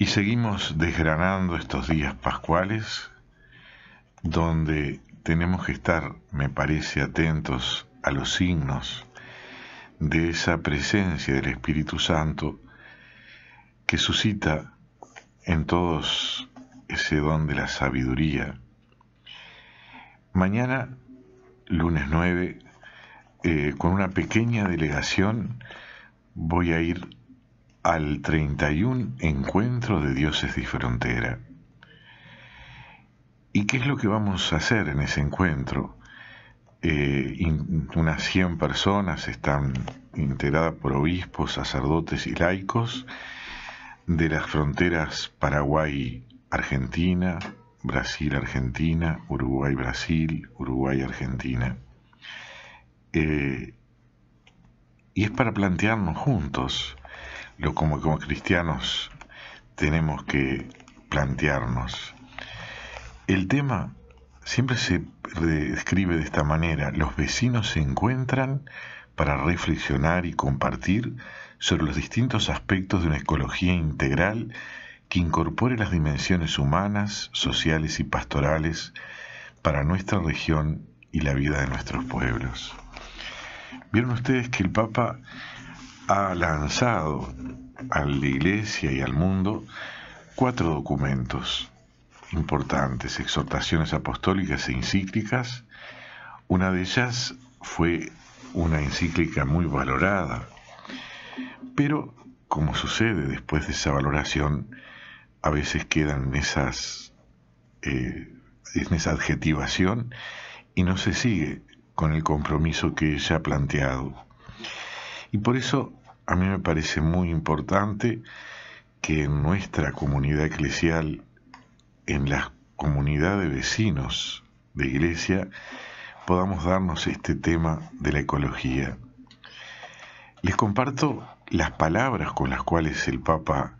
Y seguimos desgranando estos días pascuales donde tenemos que estar, me parece, atentos a los signos de esa presencia del Espíritu Santo que suscita en todos ese don de la sabiduría. Mañana, lunes 9, eh, con una pequeña delegación voy a ir al 31 Encuentro de Dioses de Frontera. ¿Y qué es lo que vamos a hacer en ese encuentro? Eh, unas 100 personas están integradas por obispos, sacerdotes y laicos de las fronteras Paraguay-Argentina, Brasil-Argentina, Uruguay-Brasil, Uruguay-Argentina. Eh, y es para plantearnos juntos lo como, como cristianos tenemos que plantearnos. El tema siempre se describe de esta manera. Los vecinos se encuentran para reflexionar y compartir sobre los distintos aspectos de una ecología integral que incorpore las dimensiones humanas, sociales y pastorales para nuestra región y la vida de nuestros pueblos. Vieron ustedes que el Papa ha lanzado a la iglesia y al mundo cuatro documentos importantes, exhortaciones apostólicas e encíclicas. Una de ellas fue una encíclica muy valorada, pero como sucede después de esa valoración, a veces quedan eh, en, esas, esa adjetivación y no se sigue con el compromiso que ella ha planteado y por eso a mí me parece muy importante que en nuestra comunidad eclesial, en la comunidad de vecinos de iglesia, podamos darnos este tema de la ecología. Les comparto las palabras con las cuales el Papa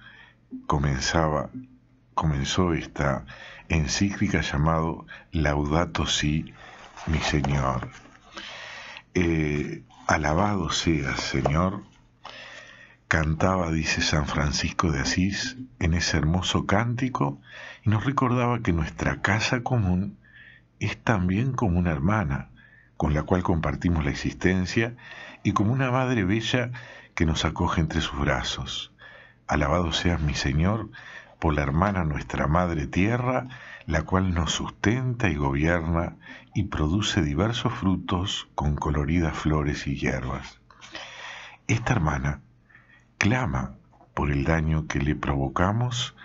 comenzaba, comenzó esta encíclica llamado Laudato Si, mi Señor. Eh, Alabado seas, Señor, cantaba, dice San Francisco de Asís, en ese hermoso cántico, y nos recordaba que nuestra casa común es también como una hermana, con la cual compartimos la existencia, y como una madre bella que nos acoge entre sus brazos. Alabado seas mi Señor, por la hermana nuestra Madre Tierra, la cual nos sustenta y gobierna y produce diversos frutos con coloridas flores y hierbas. Esta hermana clama por el daño que le provocamos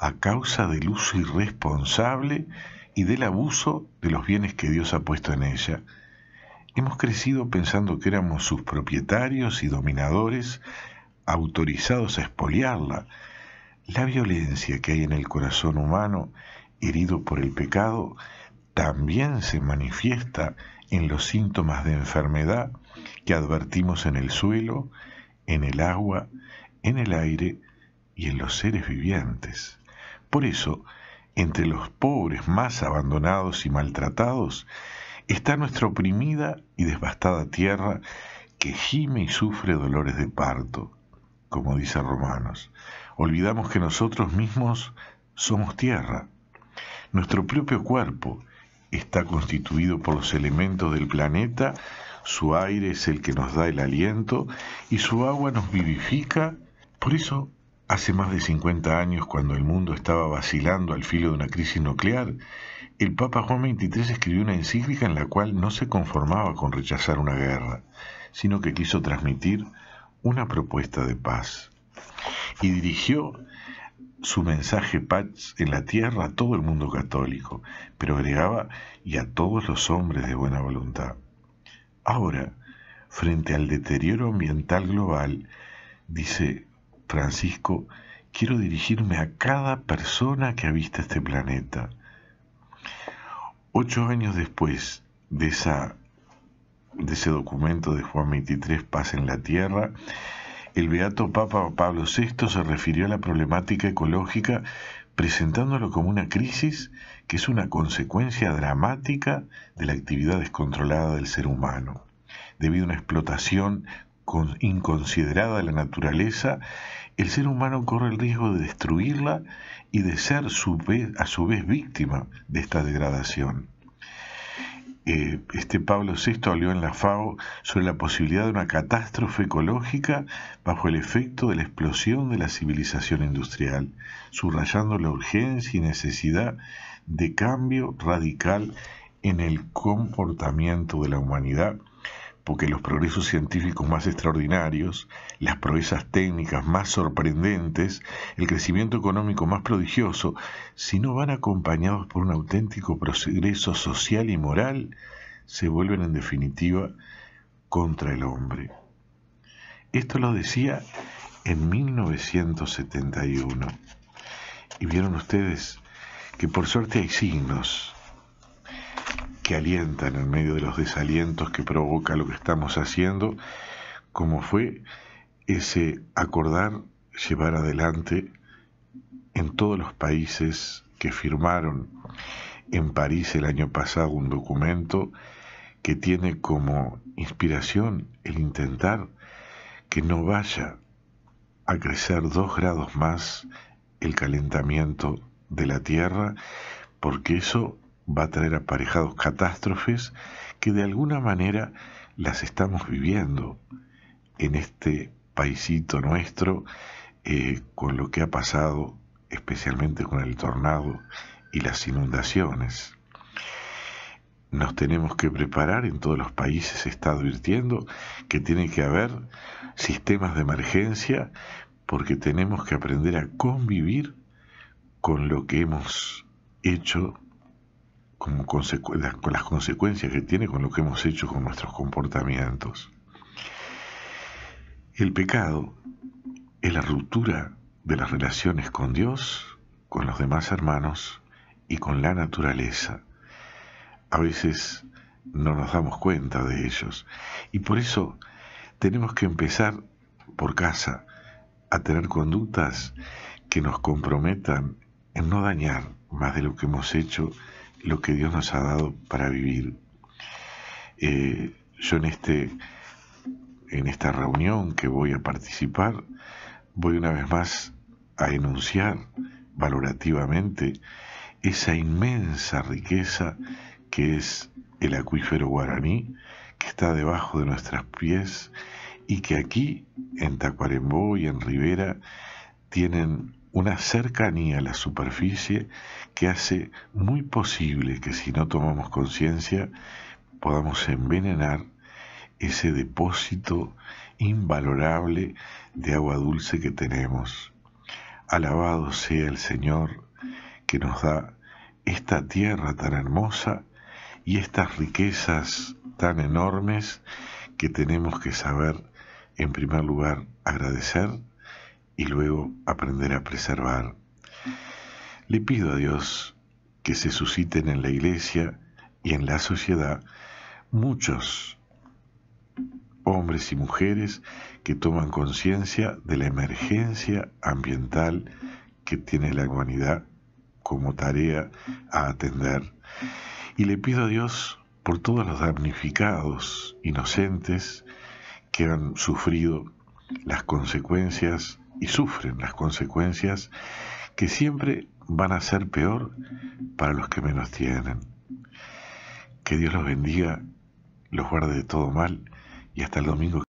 a causa del uso irresponsable y del abuso de los bienes que Dios ha puesto en ella. Hemos crecido pensando que éramos sus propietarios y dominadores, autorizados a espoliarla la violencia que hay en el corazón humano, herido por el pecado, también se manifiesta en los síntomas de enfermedad que advertimos en el suelo, en el agua, en el aire y en los seres vivientes. Por eso, entre los pobres más abandonados y maltratados, está nuestra oprimida y devastada tierra que gime y sufre dolores de parto, como dice Romanos olvidamos que nosotros mismos somos tierra. Nuestro propio cuerpo está constituido por los elementos del planeta, su aire es el que nos da el aliento y su agua nos vivifica. Por eso, hace más de 50 años, cuando el mundo estaba vacilando al filo de una crisis nuclear, el Papa Juan XXIII escribió una encíclica en la cual no se conformaba con rechazar una guerra, sino que quiso transmitir una propuesta de paz y dirigió su mensaje paz en la tierra a todo el mundo católico, pero agregaba y a todos los hombres de buena voluntad. Ahora, frente al deterioro ambiental global, dice Francisco, quiero dirigirme a cada persona que ha visto este planeta. Ocho años después de, esa, de ese documento de Juan 23, Paz en la Tierra, el beato Papa Pablo VI se refirió a la problemática ecológica presentándolo como una crisis que es una consecuencia dramática de la actividad descontrolada del ser humano, debido a una explotación inconsiderada de la naturaleza, el ser humano corre el riesgo de destruirla y de ser a su vez víctima de esta degradación. Eh, este Pablo VI habló en la FAO sobre la posibilidad de una catástrofe ecológica bajo el efecto de la explosión de la civilización industrial, subrayando la urgencia y necesidad de cambio radical en el comportamiento de la humanidad porque los progresos científicos más extraordinarios, las proezas técnicas más sorprendentes, el crecimiento económico más prodigioso, si no van acompañados por un auténtico progreso social y moral, se vuelven en definitiva contra el hombre. Esto lo decía en 1971. Y vieron ustedes que por suerte hay signos que alientan en medio de los desalientos que provoca lo que estamos haciendo, como fue ese acordar llevar adelante en todos los países que firmaron en París el año pasado un documento que tiene como inspiración el intentar que no vaya a crecer dos grados más el calentamiento de la Tierra, porque eso va a traer aparejados catástrofes que de alguna manera las estamos viviendo en este paisito nuestro eh, con lo que ha pasado especialmente con el tornado y las inundaciones. Nos tenemos que preparar, en todos los países se está advirtiendo que tiene que haber sistemas de emergencia porque tenemos que aprender a convivir con lo que hemos hecho como con las consecuencias que tiene con lo que hemos hecho con nuestros comportamientos. El pecado es la ruptura de las relaciones con Dios, con los demás hermanos y con la naturaleza. A veces no nos damos cuenta de ellos y por eso tenemos que empezar por casa a tener conductas que nos comprometan en no dañar más de lo que hemos hecho lo que Dios nos ha dado para vivir. Eh, yo en, este, en esta reunión que voy a participar, voy una vez más a enunciar valorativamente esa inmensa riqueza que es el acuífero guaraní, que está debajo de nuestros pies y que aquí, en Tacuarembó y en Rivera, tienen una cercanía a la superficie que hace muy posible que si no tomamos conciencia podamos envenenar ese depósito invalorable de agua dulce que tenemos. Alabado sea el Señor que nos da esta tierra tan hermosa y estas riquezas tan enormes que tenemos que saber, en primer lugar, agradecer y luego aprender a preservar. Le pido a Dios que se susciten en la iglesia y en la sociedad muchos hombres y mujeres que toman conciencia de la emergencia ambiental que tiene la humanidad como tarea a atender. Y le pido a Dios por todos los damnificados inocentes que han sufrido las consecuencias y sufren las consecuencias que siempre van a ser peor para los que menos tienen. Que Dios los bendiga, los guarde de todo mal y hasta el domingo.